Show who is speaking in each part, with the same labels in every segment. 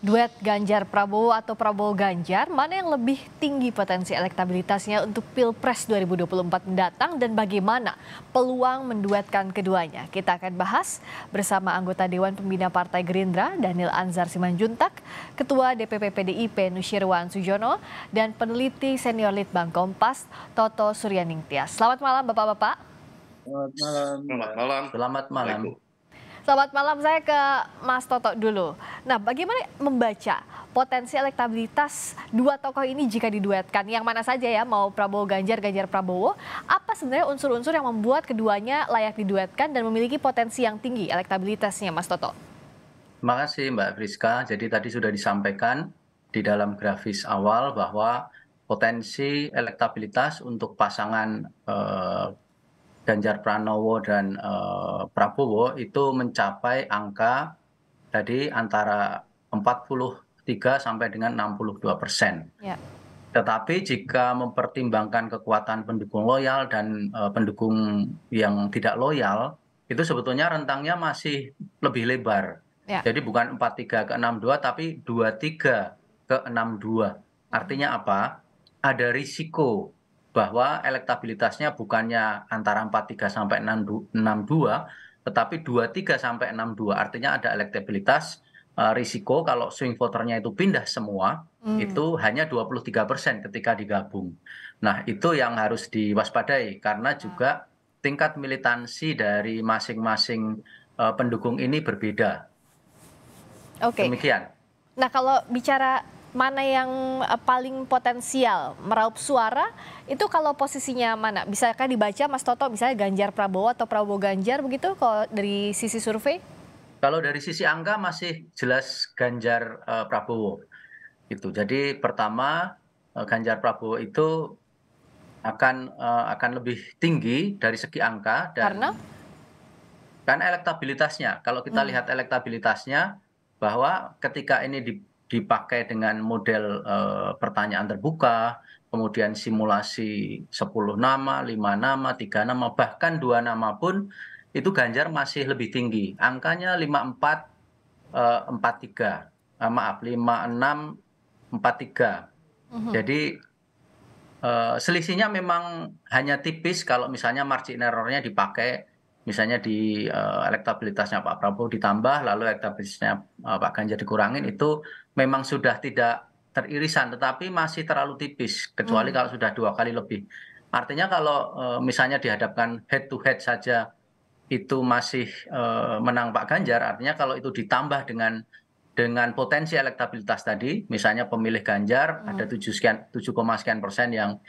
Speaker 1: Duet Ganjar Prabowo atau Prabowo Ganjar, mana yang lebih tinggi potensi elektabilitasnya untuk Pilpres 2024 mendatang dan bagaimana peluang menduetkan keduanya? Kita akan bahas bersama anggota Dewan Pembina Partai Gerindra Daniel Anzar Simanjuntak, Ketua DPP PDIP Nusyirwan Sujono, dan peneliti senior Litbang Kompas Toto Suryaningtyas. Selamat malam Bapak-Bapak. Selamat
Speaker 2: malam. Selamat
Speaker 3: malam. Selamat malam.
Speaker 1: Selamat malam, saya ke Mas Toto dulu. Nah, bagaimana membaca potensi elektabilitas dua tokoh ini jika diduetkan? Yang mana saja ya, mau Prabowo Ganjar, Ganjar Prabowo. Apa sebenarnya unsur-unsur yang membuat keduanya layak diduetkan dan memiliki potensi yang tinggi elektabilitasnya, Mas Toto?
Speaker 3: Terima kasih Mbak Friska. Jadi tadi sudah disampaikan di dalam grafis awal bahwa potensi elektabilitas untuk pasangan eh, Ganjar Pranowo dan uh, Prabowo itu mencapai angka tadi antara 43 sampai dengan 62 persen. Ya. Tetapi jika mempertimbangkan kekuatan pendukung loyal dan uh, pendukung yang tidak loyal, itu sebetulnya rentangnya masih lebih lebar. Ya. Jadi bukan 43 ke 62 tapi 23 ke 62. Artinya apa? Ada risiko bahwa elektabilitasnya bukannya antara 43 sampai 62 tetapi 23 sampai 62 artinya ada elektabilitas uh, risiko kalau swing voternya itu pindah semua hmm. itu hanya 23% ketika digabung. Nah, itu yang harus diwaspadai karena juga hmm. tingkat militansi dari masing-masing uh, pendukung ini berbeda. Oke. Okay. Demikian.
Speaker 1: Nah, kalau bicara mana yang eh, paling potensial meraup suara itu kalau posisinya mana? Bisakah dibaca Mas Toto misalnya Ganjar Prabowo atau Prabowo Ganjar begitu kalau dari sisi survei?
Speaker 3: Kalau dari sisi angka masih jelas Ganjar uh, Prabowo. itu Jadi pertama uh, Ganjar Prabowo itu akan uh, akan lebih tinggi dari segi angka dan Karena? kan elektabilitasnya. Kalau kita hmm. lihat elektabilitasnya bahwa ketika ini di dipakai dengan model e, pertanyaan terbuka, kemudian simulasi 10 nama, 5 nama, 3 nama, bahkan 2 nama pun itu Ganjar masih lebih tinggi. Angkanya 54 e, 43. E, Maaf, 56 43. Mm -hmm. Jadi e, selisihnya memang hanya tipis kalau misalnya margin errornya dipakai misalnya di uh, elektabilitasnya Pak Prabowo ditambah lalu elektabilitasnya uh, Pak Ganjar dikurangin itu memang sudah tidak teririsan tetapi masih terlalu tipis kecuali hmm. kalau sudah dua kali lebih artinya kalau uh, misalnya dihadapkan head to head saja itu masih uh, menang Pak Ganjar artinya kalau itu ditambah dengan dengan potensi elektabilitas tadi misalnya pemilih Ganjar hmm. ada tujuh sekian tujuh sekian persen yang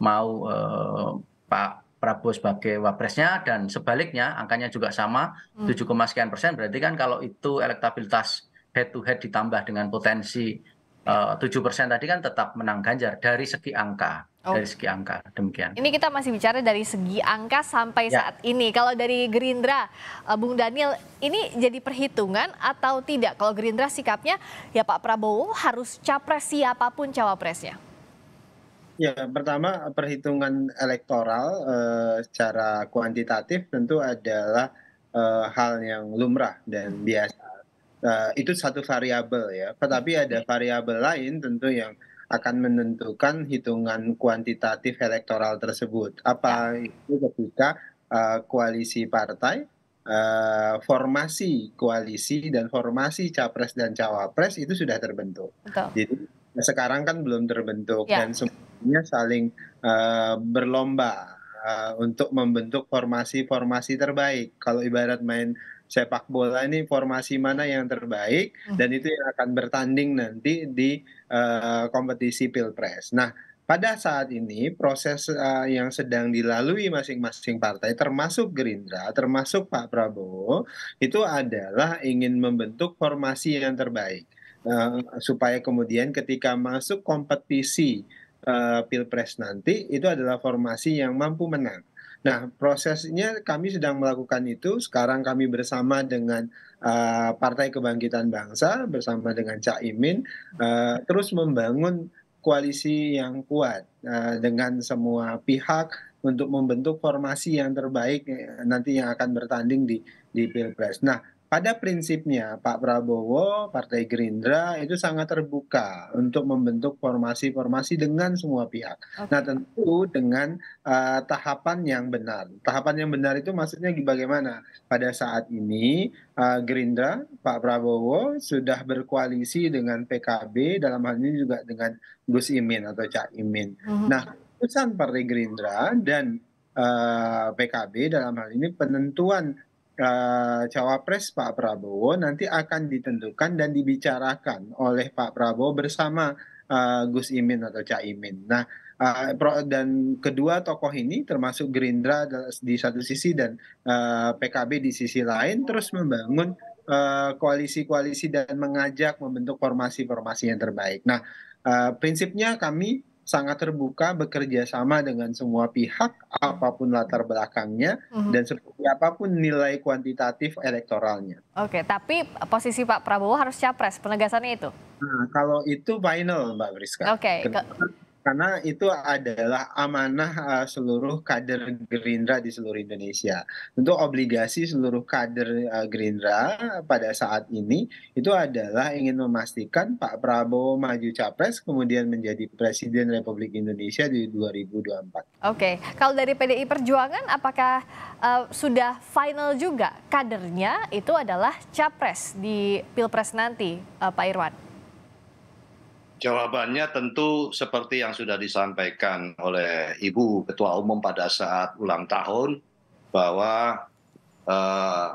Speaker 3: mau uh, Pak Prabowo sebagai wapresnya dan sebaliknya angkanya juga sama hmm. 7, sekian persen berarti kan kalau itu elektabilitas head to head ditambah dengan potensi eh, tujuh persen tadi kan tetap menang Ganjar dari segi angka
Speaker 2: oh.
Speaker 1: dari
Speaker 3: segi angka demikian.
Speaker 1: Ini kita masih bicara dari segi angka sampai ya. saat ini. Kalau dari Gerindra, eh, Bung Daniel ini jadi perhitungan atau tidak? Kalau Gerindra sikapnya ya Pak Prabowo harus capres siapapun cawapresnya.
Speaker 2: Ya, pertama perhitungan elektoral uh, secara kuantitatif tentu adalah uh, hal yang lumrah dan hmm. biasa. Uh, itu satu variabel ya, tetapi ada variabel lain tentu yang akan menentukan hitungan kuantitatif elektoral tersebut. Apa ya. itu ketika uh, koalisi partai, uh, formasi koalisi dan formasi capres dan cawapres itu sudah terbentuk. Betul. Jadi Nah, sekarang kan belum terbentuk yeah. dan semuanya saling uh, berlomba uh, untuk membentuk formasi-formasi terbaik. Kalau ibarat main sepak bola ini formasi mana yang terbaik hmm. dan itu yang akan bertanding nanti di uh, kompetisi pilpres. Nah, pada saat ini proses uh, yang sedang dilalui masing-masing partai, termasuk Gerindra, termasuk Pak Prabowo, itu adalah ingin membentuk formasi yang terbaik Eh, supaya kemudian ketika masuk kompetisi eh, pilpres nanti itu adalah formasi yang mampu menang. Nah, prosesnya kami sedang melakukan itu. Sekarang kami bersama dengan uh, Partai Kebangkitan Bangsa, bersama dengan Cak Imin, uh, terus membangun koalisi yang kuat uh, dengan semua pihak untuk membentuk formasi yang terbaik nanti yang akan bertanding di di Pilpres. Nah, pada prinsipnya Pak Prabowo, Partai Gerindra itu sangat terbuka untuk membentuk formasi-formasi dengan semua pihak. Okay. Nah tentu dengan uh, tahapan yang benar. Tahapan yang benar itu maksudnya bagaimana? Pada saat ini uh, Gerindra, Pak Prabowo sudah berkoalisi dengan PKB dalam hal ini juga dengan Gus Imin atau Cak Imin. Mm -hmm. Nah keputusan Partai Gerindra dan eh, PKB dalam hal ini penentuan Eh, cawapres Pak Prabowo nanti akan ditentukan dan dibicarakan oleh Pak Prabowo bersama uh, Gus Imin atau Cak Imin. Nah, uh, dan kedua tokoh ini termasuk Gerindra di satu sisi dan uh, PKB di sisi lain terus membangun koalisi-koalisi dan mengajak membentuk formasi-formasi yang terbaik. Nah, prinsipnya kami sangat terbuka bekerja sama dengan semua pihak apapun latar belakangnya mm dan seperti apapun nilai kuantitatif elektoralnya.
Speaker 1: Oke, tapi posisi Pak Prabowo harus capres penegasannya itu.
Speaker 2: Nah, kalau itu final Mbak Rizka. Oke. Okay karena itu adalah amanah uh, seluruh kader Gerindra di seluruh Indonesia. Untuk obligasi seluruh kader uh, Gerindra pada saat ini itu adalah ingin memastikan Pak Prabowo maju capres kemudian menjadi Presiden Republik Indonesia di 2024.
Speaker 1: Oke, kalau dari PDI Perjuangan apakah uh, sudah final juga kadernya itu adalah capres di Pilpres nanti, uh, Pak Irwan?
Speaker 4: Jawabannya tentu seperti yang sudah disampaikan oleh Ibu Ketua Umum pada saat ulang tahun bahwa eh,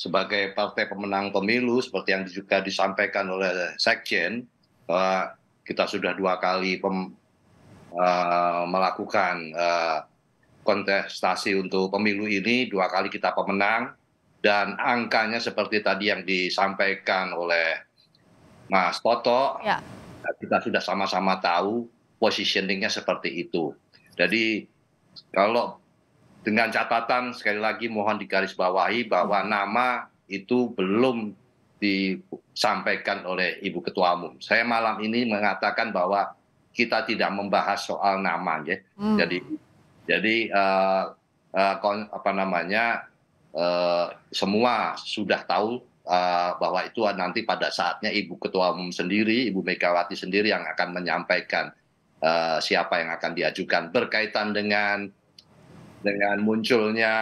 Speaker 4: sebagai partai pemenang pemilu seperti yang juga disampaikan oleh Sekjen bahwa kita sudah dua kali pem, eh, melakukan eh, kontestasi untuk pemilu ini dua kali kita pemenang dan angkanya seperti tadi yang disampaikan oleh Mas Toto. Ya kita sudah sama-sama tahu positioningnya seperti itu. Jadi kalau dengan catatan sekali lagi mohon digarisbawahi bahwa nama itu belum disampaikan oleh Ibu Ketua Umum. Saya malam ini mengatakan bahwa kita tidak membahas soal nama, ya. Hmm. Jadi, jadi uh, uh, apa namanya uh, semua sudah tahu uh, bahwa itu nanti pada saatnya Ibu Ketua Umum sendiri, Ibu Megawati sendiri yang akan menyampaikan uh, siapa yang akan diajukan berkaitan dengan dengan munculnya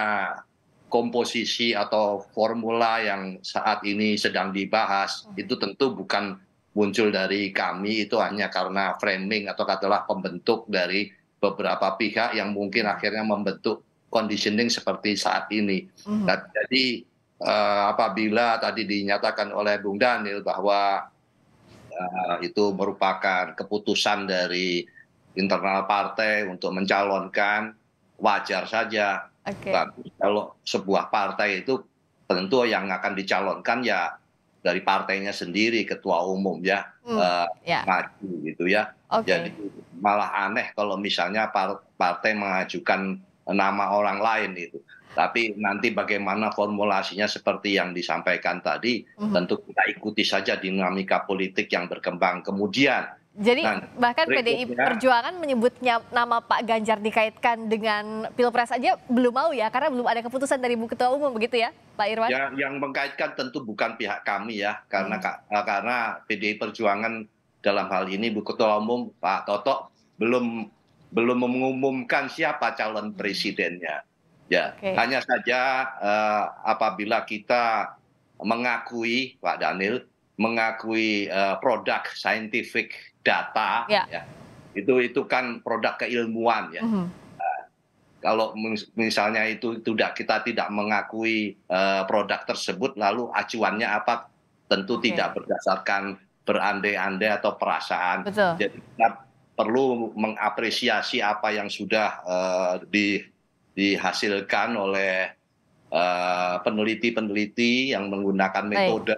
Speaker 4: komposisi atau formula yang saat ini sedang dibahas itu tentu bukan muncul dari kami itu hanya karena framing atau katalah pembentuk dari beberapa pihak yang mungkin akhirnya membentuk conditioning seperti saat ini. Hmm. Nah, jadi Eh, apabila tadi dinyatakan oleh Bung Daniel bahwa eh, itu merupakan keputusan dari internal partai untuk mencalonkan wajar saja. Okay. kalau sebuah partai itu tentu yang akan dicalonkan ya dari partainya sendiri ketua umum ya hmm, uh, eh, yeah. maju gitu ya. Okay. Jadi malah aneh kalau misalnya partai mengajukan nama orang lain itu. Tapi nanti bagaimana formulasinya seperti yang disampaikan tadi, mm tentu kita ikuti saja dinamika politik yang berkembang. Kemudian
Speaker 1: jadi Dan nah, bahkan PDI Perjuangan menyebutnya nama Pak Ganjar dikaitkan dengan Pilpres aja belum mau ya karena belum ada keputusan dari Bu Ketua Umum begitu ya Pak Irwan? Ya,
Speaker 4: yang mengkaitkan tentu bukan pihak kami ya karena hmm. karena PDI Perjuangan dalam hal ini Bu Ketua Umum Pak Toto belum belum mengumumkan siapa calon presidennya ya hanya saja eh, apabila kita mengakui pak daniel mengakui eh, produk scientific data ya. Ya, itu itu kan produk keilmuan ya mhm. eh, kalau misalnya itu tidak kita tidak mengakui uh, produk tersebut lalu acuannya apa tentu okay. tidak berdasarkan berandai-andai atau perasaan Betul. jadi kita perlu mengapresiasi apa yang sudah uh, di dihasilkan oleh eh, peneliti-peneliti yang menggunakan metode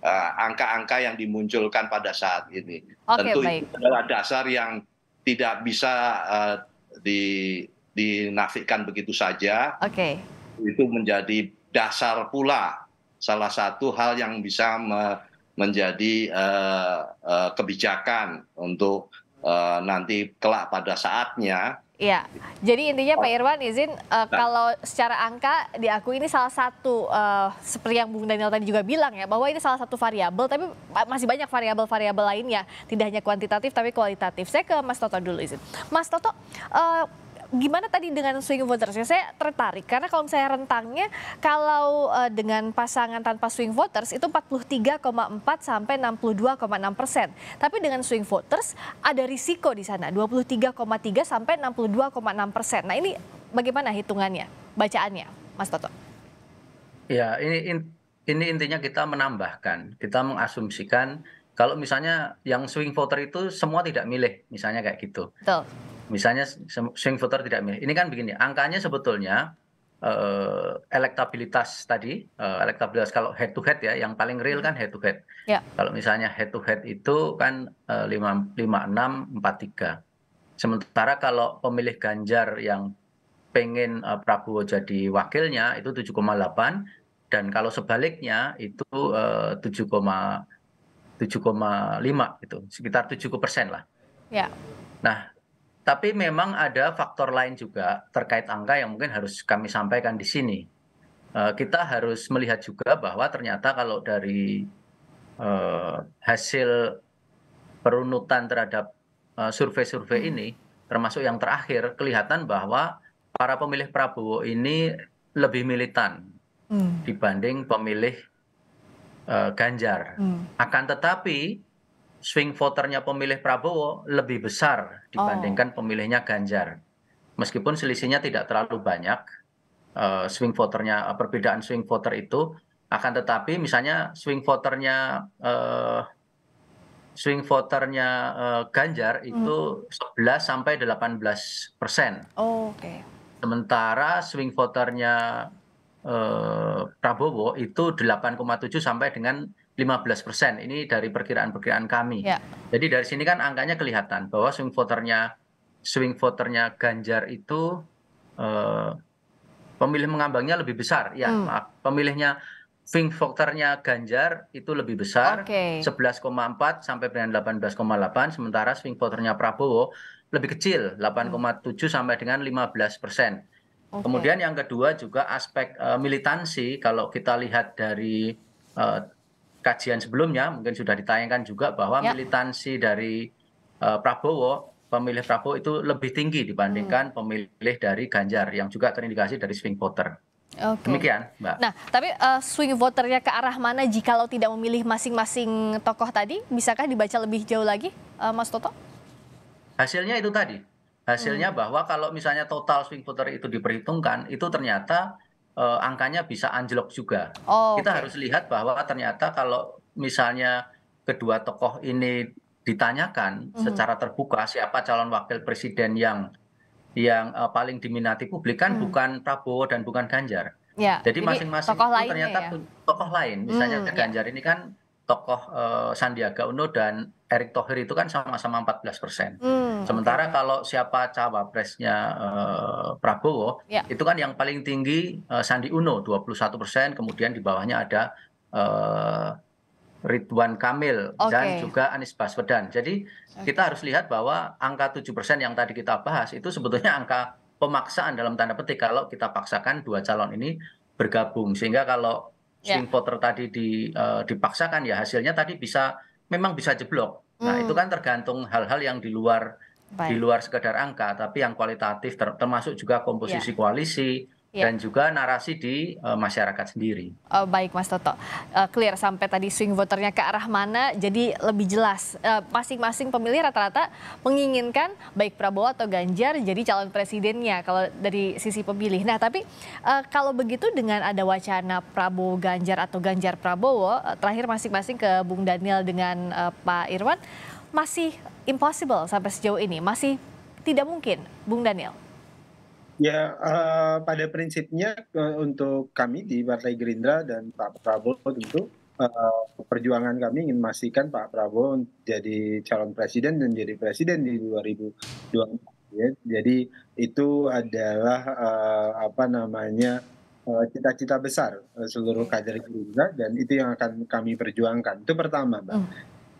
Speaker 4: eh, angka-angka yang dimunculkan pada saat ini. Okay, Tentu baik. itu adalah dasar yang tidak bisa uh, di, dinafikan begitu saja. Oke. Okay. Itu menjadi dasar pula salah satu hal yang bisa me, menjadi uh, uh, kebijakan untuk uh, nanti kelak pada saatnya
Speaker 1: Iya, jadi intinya Pak Irwan izin uh, kalau secara angka diakui ini salah satu uh, seperti yang Bung Daniel tadi juga bilang ya bahwa ini salah satu variabel tapi masih banyak variabel-variabel lainnya tidak hanya kuantitatif tapi kualitatif. Saya ke Mas Toto dulu izin. Mas Toto, uh, gimana tadi dengan swing voters? Saya tertarik karena kalau saya rentangnya kalau uh, dengan pasangan tanpa swing voters itu 43,4 sampai 62,6 persen. Tapi dengan swing voters ada risiko di sana 23,3 sampai 62,6 persen. Nah ini bagaimana hitungannya, bacaannya, Mas Toto?
Speaker 3: Ya ini ini intinya kita menambahkan, kita mengasumsikan kalau misalnya yang swing voter itu semua tidak milih, misalnya kayak gitu. Betul misalnya swing voter tidak milih. Ini kan begini, angkanya sebetulnya uh, elektabilitas tadi, uh, elektabilitas kalau head to head ya, yang paling real kan head to head. Yeah. Kalau misalnya head to head itu kan uh, 5, 5 6 Sementara kalau pemilih Ganjar yang pengen uh, Prabowo jadi wakilnya itu 7,8 dan kalau sebaliknya itu uh, 7,5 gitu, sekitar 7 persen lah. Ya. Nah, tapi memang ada faktor lain juga terkait angka yang mungkin harus kami sampaikan di sini. Eh, kita harus melihat juga bahwa ternyata kalau dari eh, hasil perunutan terhadap eh, survei-survei hmm. ini, termasuk yang terakhir, kelihatan bahwa para pemilih Prabowo ini lebih militan hmm. dibanding pemilih Ganjar. Hmm. Akan tetapi swing voternya pemilih Prabowo lebih besar dibandingkan oh. pemilihnya Ganjar. Meskipun selisihnya tidak terlalu banyak, eh, swing voternya eh, perbedaan swing voter itu akan tetapi misalnya swing voternya eh, swing voternya Ganjar hmm. itu hmm. 11 sampai 18 persen. Oh, Oke. Okay. Sementara swing voternya Prabowo itu 8,7 sampai dengan 15%. Ini dari perkiraan-perkiraan kami. Ya. Jadi dari sini kan angkanya kelihatan bahwa swing voternya swing voternya Ganjar itu eh, pemilih mengambangnya lebih besar. Ya, hmm. maaf, pemilihnya swing voternya Ganjar itu lebih besar okay. 11,4 sampai dengan 18,8 sementara swing voternya Prabowo lebih kecil 8,7 hmm. sampai dengan 15 persen. Okay. Kemudian yang kedua juga aspek uh, militansi kalau kita lihat dari eh, kajian sebelumnya mungkin sudah ditayangkan juga bahwa ya. militansi dari uh, Prabowo pemilih Prabowo itu lebih tinggi dibandingkan hmm. pemilih dari Ganjar yang juga terindikasi dari swing voter.
Speaker 1: Okay. Demikian, Mbak. Nah, tapi uh, swing voternya ke arah mana jikalau tidak memilih masing-masing tokoh tadi? Bisakah dibaca lebih jauh lagi, uh, Mas Toto?
Speaker 3: Hasilnya itu tadi. Hasilnya hmm. bahwa kalau misalnya total swing voter itu diperhitungkan, itu ternyata eh, angkanya bisa anjlok juga. Oh, Kita harus lihat bahwa ternyata kalau misalnya kedua tokoh ini ditanyakan mm -hmm. secara terbuka siapa calon wakil presiden yang yang uh, paling diminati publik kan mm. bukan Prabowo dan bukan Ganjar.
Speaker 1: Yeah. jadi masing-masing
Speaker 3: itu ternyata ya? tokoh lain, misalnya hmm, Ganjar yeah. ini kan tokoh uh, Sandiaga Uno dan Erick Thohir itu kan sama-sama 14 persen. Hmm, Sementara kalau siapa cawapresnya uh, Prabowo, yeah. itu kan yang paling tinggi uh, Sandi Uno 21 persen, kemudian di bawahnya ada uh, Ridwan Kamil okay. dan juga Anies Baswedan. Jadi okay. kita harus lihat bahwa angka 7 persen yang tadi kita bahas itu sebetulnya angka pemaksaan dalam tanda petik kalau kita paksakan dua calon ini bergabung. Sehingga kalau Ya. swing voter tadi di, uh, dipaksakan ya hasilnya tadi bisa memang bisa jeblok. Nah, itu hmm. kan tergantung hal-hal yang di luar Baik. di luar sekedar angka, tapi yang kualitatif ter termasuk juga komposisi yeah. koalisi, Iya. dan juga narasi di uh, masyarakat sendiri.
Speaker 1: Oh, baik Mas Toto, uh, clear sampai tadi swing voternya ke arah mana, jadi lebih jelas eh, masing-masing uh, pemilih rata-rata menginginkan baik Prabowo atau Ganjar jadi calon presidennya kalau dari sisi pemilih. Nah tapi uh, kalau begitu dengan ada wacana Prabowo Ganjar atau Ganjar Prabowo, uh, terakhir masing-masing ke Bung Daniel dengan uh, Pak Irwan masih impossible sampai sejauh ini, masih tidak mungkin, Bung Daniel.
Speaker 2: Ya, uh, pada prinsipnya uh, untuk kami di Partai Gerindra dan Pak Prabowo tentu uh, perjuangan kami ingin memastikan Pak Prabowo jadi calon presiden dan jadi presiden di 2024. Ya. Jadi itu adalah uh, apa namanya cita-cita uh, besar uh, seluruh kader Gerindra dan itu yang akan kami perjuangkan. Itu pertama, Mbak. Hmm.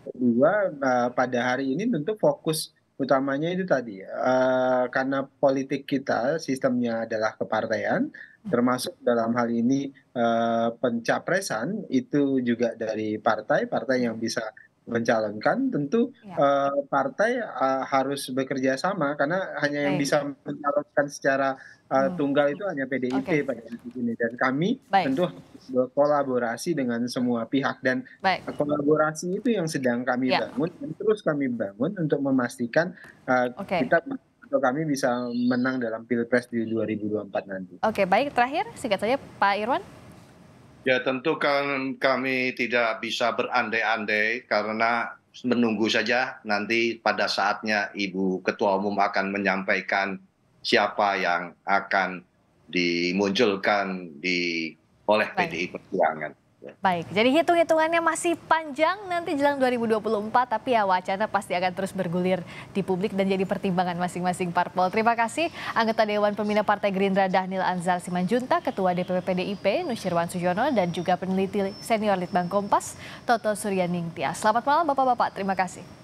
Speaker 2: Kedua, uh, pada hari ini tentu fokus utamanya itu tadi uh, karena politik kita sistemnya adalah kepartaian termasuk dalam hal ini uh, pencapresan itu juga dari partai partai yang bisa mencalonkan tentu ya. uh, partai uh, harus bekerja sama karena hanya Baik. yang bisa mencalonkan secara uh, hmm. tunggal itu hanya PDIP okay. pada ini dan kami Baik. tentu berkolaborasi dengan semua pihak dan Baik. kolaborasi itu yang sedang kami ya. bangun dan terus kami bangun untuk memastikan uh, okay. kita atau kami bisa menang dalam pilpres di 2024 nanti.
Speaker 1: Oke, okay, baik. Terakhir, singkat saja Pak Irwan.
Speaker 4: Ya tentu kan kami tidak bisa berandai-andai karena menunggu saja nanti pada saatnya Ibu Ketua Umum akan menyampaikan siapa yang akan dimunculkan di oleh PDI Perjuangan.
Speaker 1: Baik, jadi hitung-hitungannya masih panjang nanti jelang 2024, tapi ya wacana pasti akan terus bergulir di publik dan jadi pertimbangan masing-masing parpol. Terima kasih anggota Dewan Pembina Partai Gerindra Dahnil Anzar Simanjunta, Ketua DPP PDIP nusirwan Sujono, dan juga peneliti senior Litbang Kompas Toto Suryaningtyas. Selamat malam Bapak-Bapak, terima kasih.